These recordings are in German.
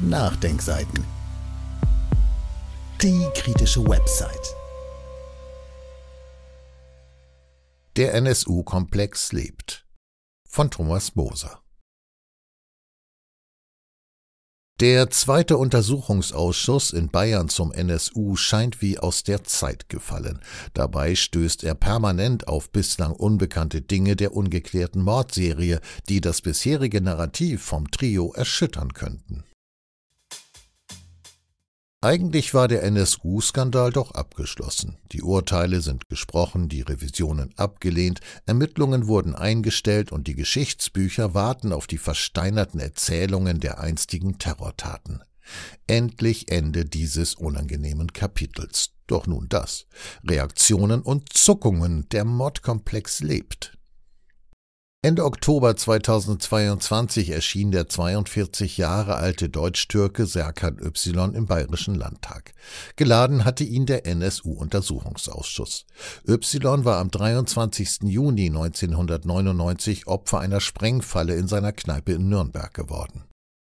Nachdenkseiten. Die kritische Website. Der NSU-Komplex lebt. Von Thomas Moser. Der zweite Untersuchungsausschuss in Bayern zum NSU scheint wie aus der Zeit gefallen. Dabei stößt er permanent auf bislang unbekannte Dinge der ungeklärten Mordserie, die das bisherige Narrativ vom Trio erschüttern könnten. Eigentlich war der NSU-Skandal doch abgeschlossen. Die Urteile sind gesprochen, die Revisionen abgelehnt, Ermittlungen wurden eingestellt und die Geschichtsbücher warten auf die versteinerten Erzählungen der einstigen Terrortaten. Endlich Ende dieses unangenehmen Kapitels. Doch nun das. Reaktionen und Zuckungen. Der Mordkomplex lebt. Ende Oktober 2022 erschien der 42 Jahre alte Deutsch-Türke Serkan Y. im Bayerischen Landtag. Geladen hatte ihn der NSU-Untersuchungsausschuss. Y. war am 23. Juni 1999 Opfer einer Sprengfalle in seiner Kneipe in Nürnberg geworden.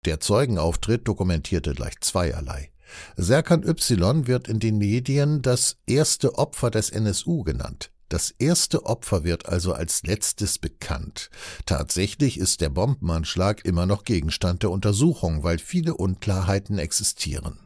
Der Zeugenauftritt dokumentierte gleich zweierlei. Serkan Y. wird in den Medien das erste Opfer des NSU genannt. Das erste Opfer wird also als letztes bekannt. Tatsächlich ist der Bombenanschlag immer noch Gegenstand der Untersuchung, weil viele Unklarheiten existieren.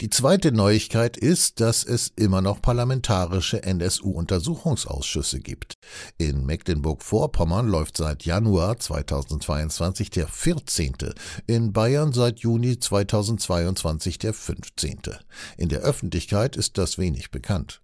Die zweite Neuigkeit ist, dass es immer noch parlamentarische NSU-Untersuchungsausschüsse gibt. In Mecklenburg-Vorpommern läuft seit Januar 2022 der 14., in Bayern seit Juni 2022 der 15. In der Öffentlichkeit ist das wenig bekannt.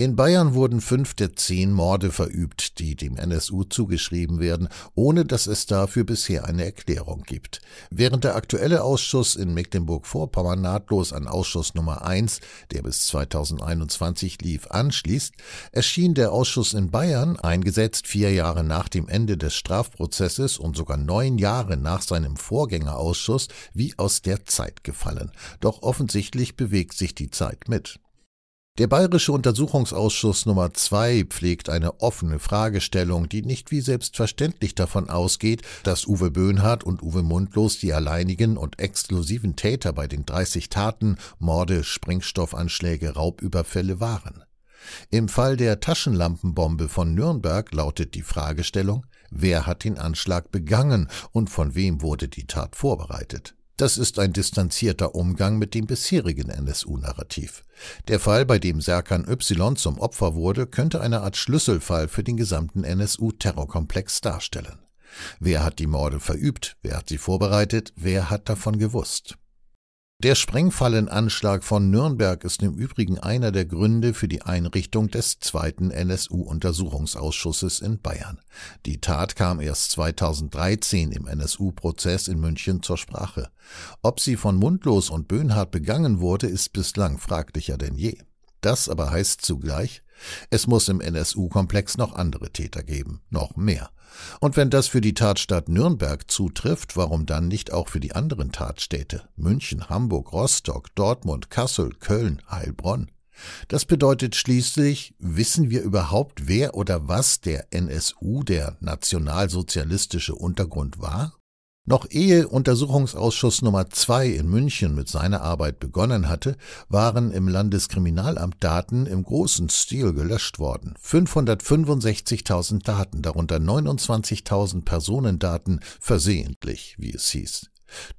In Bayern wurden fünf der zehn Morde verübt, die dem NSU zugeschrieben werden, ohne dass es dafür bisher eine Erklärung gibt. Während der aktuelle Ausschuss in Mecklenburg-Vorpommern nahtlos an Ausschuss Nummer 1, der bis 2021 lief, anschließt, erschien der Ausschuss in Bayern, eingesetzt vier Jahre nach dem Ende des Strafprozesses und sogar neun Jahre nach seinem Vorgängerausschuss, wie aus der Zeit gefallen. Doch offensichtlich bewegt sich die Zeit mit. Der Bayerische Untersuchungsausschuss Nummer 2 pflegt eine offene Fragestellung, die nicht wie selbstverständlich davon ausgeht, dass Uwe Böhnhardt und Uwe Mundlos die alleinigen und exklusiven Täter bei den 30 Taten, Morde, Sprengstoffanschläge, Raubüberfälle waren. Im Fall der Taschenlampenbombe von Nürnberg lautet die Fragestellung, wer hat den Anschlag begangen und von wem wurde die Tat vorbereitet? Das ist ein distanzierter Umgang mit dem bisherigen NSU-Narrativ. Der Fall, bei dem Serkan Y zum Opfer wurde, könnte eine Art Schlüsselfall für den gesamten NSU-Terrorkomplex darstellen. Wer hat die Morde verübt? Wer hat sie vorbereitet? Wer hat davon gewusst? Der Sprengfallenanschlag von Nürnberg ist im Übrigen einer der Gründe für die Einrichtung des zweiten NSU-Untersuchungsausschusses in Bayern. Die Tat kam erst 2013 im NSU-Prozess in München zur Sprache. Ob sie von Mundlos und Böhnhardt begangen wurde, ist bislang fraglicher denn je. Das aber heißt zugleich, es muss im NSU-Komplex noch andere Täter geben, noch mehr. Und wenn das für die Tatstadt Nürnberg zutrifft, warum dann nicht auch für die anderen Tatstädte München, Hamburg, Rostock, Dortmund, Kassel, Köln, Heilbronn? Das bedeutet schließlich, wissen wir überhaupt, wer oder was der NSU, der nationalsozialistische Untergrund war? Noch ehe Untersuchungsausschuss Nummer 2 in München mit seiner Arbeit begonnen hatte, waren im Landeskriminalamt Daten im großen Stil gelöscht worden. 565.000 Daten, darunter 29.000 Personendaten, versehentlich, wie es hieß.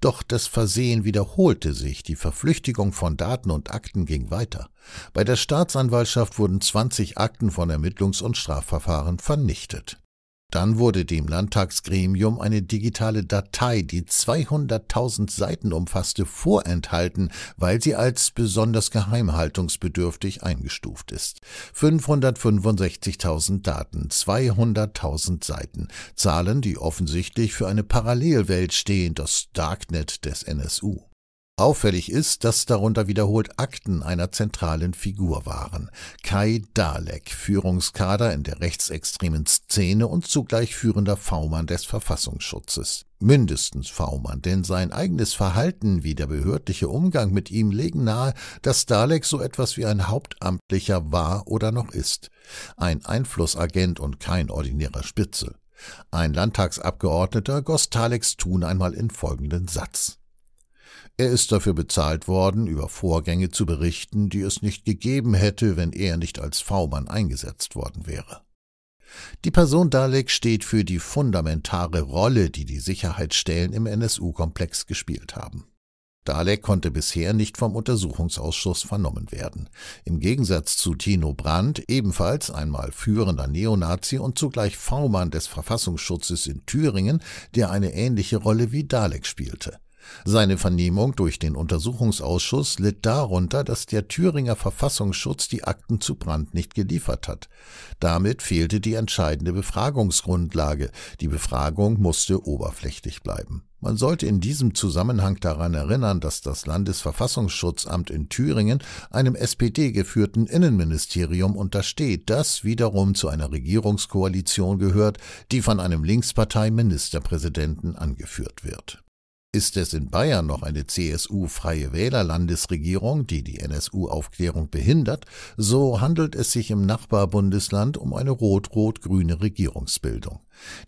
Doch das Versehen wiederholte sich, die Verflüchtigung von Daten und Akten ging weiter. Bei der Staatsanwaltschaft wurden 20 Akten von Ermittlungs- und Strafverfahren vernichtet. Dann wurde dem Landtagsgremium eine digitale Datei, die 200.000 Seiten umfasste, vorenthalten, weil sie als besonders geheimhaltungsbedürftig eingestuft ist. 565.000 Daten, 200.000 Seiten, Zahlen, die offensichtlich für eine Parallelwelt stehen, das Darknet des NSU. Auffällig ist, dass darunter wiederholt Akten einer zentralen Figur waren. Kai Dalek, Führungskader in der rechtsextremen Szene und zugleich führender V-Mann des Verfassungsschutzes. Mindestens V-Mann, denn sein eigenes Verhalten wie der behördliche Umgang mit ihm legen nahe, dass Dalek so etwas wie ein Hauptamtlicher war oder noch ist. Ein Einflussagent und kein ordinärer Spitzel. Ein Landtagsabgeordneter goss Daleks Tun einmal in folgenden Satz. Er ist dafür bezahlt worden, über Vorgänge zu berichten, die es nicht gegeben hätte, wenn er nicht als V-Mann eingesetzt worden wäre. Die Person Dalek steht für die fundamentale Rolle, die die Sicherheitsstellen im NSU-Komplex gespielt haben. Dalek konnte bisher nicht vom Untersuchungsausschuss vernommen werden. Im Gegensatz zu Tino Brandt, ebenfalls einmal führender Neonazi und zugleich V-Mann des Verfassungsschutzes in Thüringen, der eine ähnliche Rolle wie Dalek spielte. Seine Vernehmung durch den Untersuchungsausschuss litt darunter, dass der Thüringer Verfassungsschutz die Akten zu Brand nicht geliefert hat. Damit fehlte die entscheidende Befragungsgrundlage. Die Befragung musste oberflächlich bleiben. Man sollte in diesem Zusammenhang daran erinnern, dass das Landesverfassungsschutzamt in Thüringen einem SPD geführten Innenministerium untersteht, das wiederum zu einer Regierungskoalition gehört, die von einem Linkspartei-Ministerpräsidenten angeführt wird. Ist es in Bayern noch eine CSU-freie Wählerlandesregierung, die die NSU-Aufklärung behindert, so handelt es sich im Nachbarbundesland um eine rot-rot-grüne Regierungsbildung.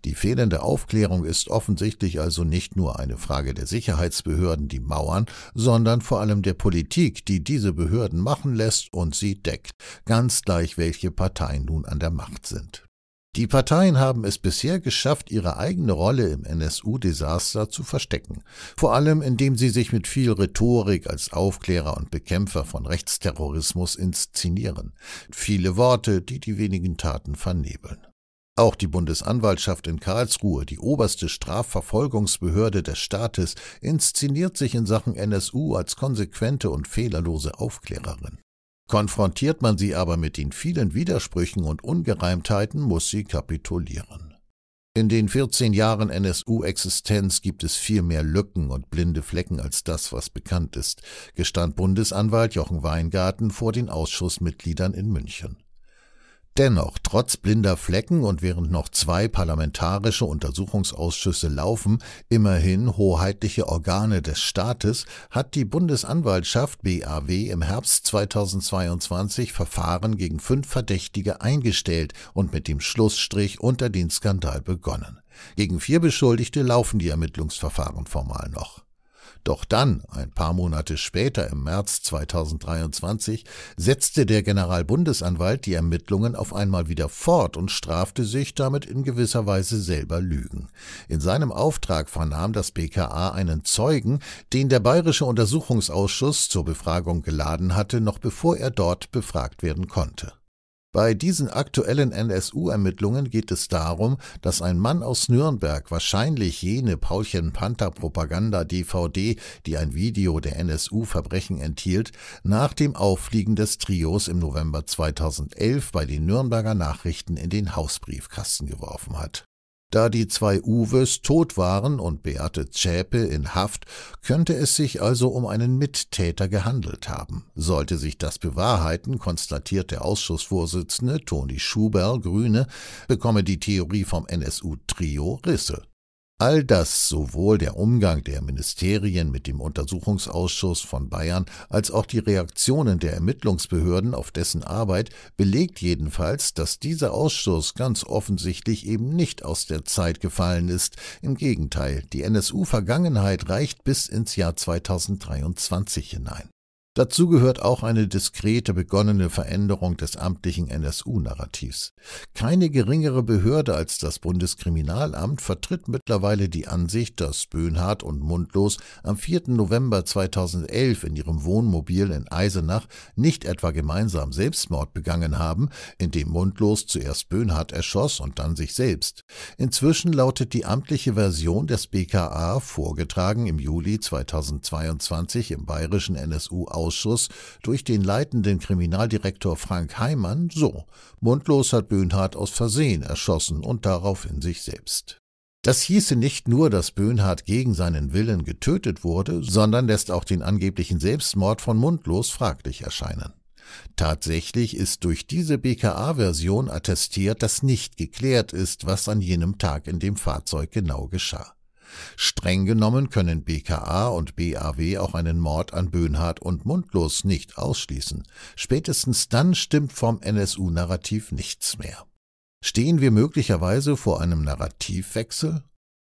Die fehlende Aufklärung ist offensichtlich also nicht nur eine Frage der Sicherheitsbehörden, die Mauern, sondern vor allem der Politik, die diese Behörden machen lässt und sie deckt, ganz gleich welche Parteien nun an der Macht sind. Die Parteien haben es bisher geschafft, ihre eigene Rolle im NSU-Desaster zu verstecken, vor allem indem sie sich mit viel Rhetorik als Aufklärer und Bekämpfer von Rechtsterrorismus inszenieren, viele Worte, die die wenigen Taten vernebeln. Auch die Bundesanwaltschaft in Karlsruhe, die oberste Strafverfolgungsbehörde des Staates, inszeniert sich in Sachen NSU als konsequente und fehlerlose Aufklärerin. Konfrontiert man sie aber mit den vielen Widersprüchen und Ungereimtheiten, muss sie kapitulieren. In den 14 Jahren NSU-Existenz gibt es viel mehr Lücken und blinde Flecken als das, was bekannt ist, gestand Bundesanwalt Jochen Weingarten vor den Ausschussmitgliedern in München. Dennoch, trotz blinder Flecken und während noch zwei parlamentarische Untersuchungsausschüsse laufen, immerhin hoheitliche Organe des Staates, hat die Bundesanwaltschaft BAW im Herbst 2022 Verfahren gegen fünf Verdächtige eingestellt und mit dem Schlussstrich unter den Skandal begonnen. Gegen vier Beschuldigte laufen die Ermittlungsverfahren formal noch. Doch dann, ein paar Monate später im März 2023, setzte der Generalbundesanwalt die Ermittlungen auf einmal wieder fort und strafte sich damit in gewisser Weise selber Lügen. In seinem Auftrag vernahm das BKA einen Zeugen, den der Bayerische Untersuchungsausschuss zur Befragung geladen hatte, noch bevor er dort befragt werden konnte. Bei diesen aktuellen NSU-Ermittlungen geht es darum, dass ein Mann aus Nürnberg wahrscheinlich jene Paulchen-Panther-Propaganda-DVD, die ein Video der NSU-Verbrechen enthielt, nach dem Auffliegen des Trios im November 2011 bei den Nürnberger Nachrichten in den Hausbriefkasten geworfen hat da die zwei Uwes tot waren und Beate Zschäpe in Haft, könnte es sich also um einen Mittäter gehandelt haben. Sollte sich das bewahrheiten, konstatiert der Ausschussvorsitzende Toni Schuberl, Grüne, bekomme die Theorie vom NSU-Trio Risse. All das, sowohl der Umgang der Ministerien mit dem Untersuchungsausschuss von Bayern als auch die Reaktionen der Ermittlungsbehörden auf dessen Arbeit, belegt jedenfalls, dass dieser Ausschuss ganz offensichtlich eben nicht aus der Zeit gefallen ist. Im Gegenteil, die NSU-Vergangenheit reicht bis ins Jahr 2023 hinein. Dazu gehört auch eine diskrete begonnene Veränderung des amtlichen NSU-Narrativs. Keine geringere Behörde als das Bundeskriminalamt vertritt mittlerweile die Ansicht, dass Böhnhardt und Mundlos am 4. November 2011 in ihrem Wohnmobil in Eisenach nicht etwa gemeinsam Selbstmord begangen haben, indem Mundlos zuerst Böhnhardt erschoss und dann sich selbst. Inzwischen lautet die amtliche Version des BKA, vorgetragen im Juli 2022 im bayerischen NSU Sonderausschuss durch den leitenden Kriminaldirektor Frank Heimann so. Mundlos hat Böhnhardt aus Versehen erschossen und daraufhin sich selbst. Das hieße nicht nur, dass Böhnhardt gegen seinen Willen getötet wurde, sondern lässt auch den angeblichen Selbstmord von Mundlos fraglich erscheinen. Tatsächlich ist durch diese BKA-Version attestiert, dass nicht geklärt ist, was an jenem Tag in dem Fahrzeug genau geschah. Streng genommen können BKA und BAW auch einen Mord an Böhnhardt und Mundlos nicht ausschließen. Spätestens dann stimmt vom NSU-Narrativ nichts mehr. Stehen wir möglicherweise vor einem Narrativwechsel?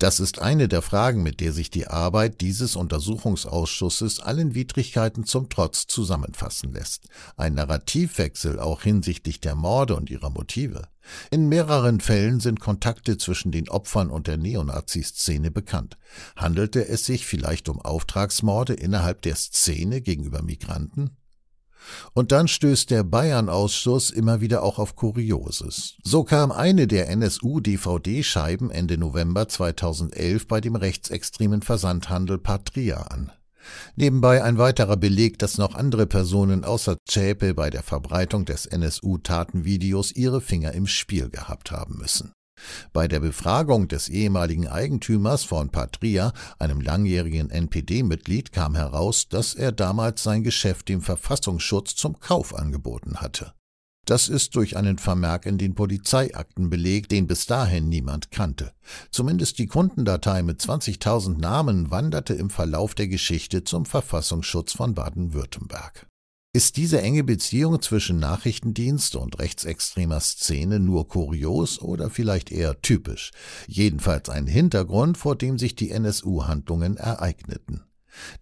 Das ist eine der Fragen, mit der sich die Arbeit dieses Untersuchungsausschusses allen Widrigkeiten zum Trotz zusammenfassen lässt. Ein Narrativwechsel auch hinsichtlich der Morde und ihrer Motive. In mehreren Fällen sind Kontakte zwischen den Opfern und der Neonazi-Szene bekannt. Handelte es sich vielleicht um Auftragsmorde innerhalb der Szene gegenüber Migranten? Und dann stößt der Bayern-Ausschuss immer wieder auch auf Kurioses. So kam eine der NSU-DVD-Scheiben Ende November 2011 bei dem rechtsextremen Versandhandel Patria an. Nebenbei ein weiterer Beleg, dass noch andere Personen außer Zschäpe bei der Verbreitung des NSU-Tatenvideos ihre Finger im Spiel gehabt haben müssen bei der Befragung des ehemaligen Eigentümers von Patria, einem langjährigen NPD-Mitglied, kam heraus, dass er damals sein Geschäft dem Verfassungsschutz zum Kauf angeboten hatte. Das ist durch einen Vermerk in den Polizeiakten belegt, den bis dahin niemand kannte. Zumindest die Kundendatei mit 20.000 Namen wanderte im Verlauf der Geschichte zum Verfassungsschutz von Baden-Württemberg. Ist diese enge Beziehung zwischen Nachrichtendienst und rechtsextremer Szene nur kurios oder vielleicht eher typisch? Jedenfalls ein Hintergrund, vor dem sich die NSU-Handlungen ereigneten.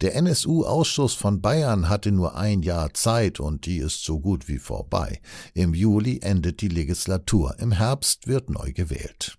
Der NSU-Ausschuss von Bayern hatte nur ein Jahr Zeit und die ist so gut wie vorbei. Im Juli endet die Legislatur, im Herbst wird neu gewählt.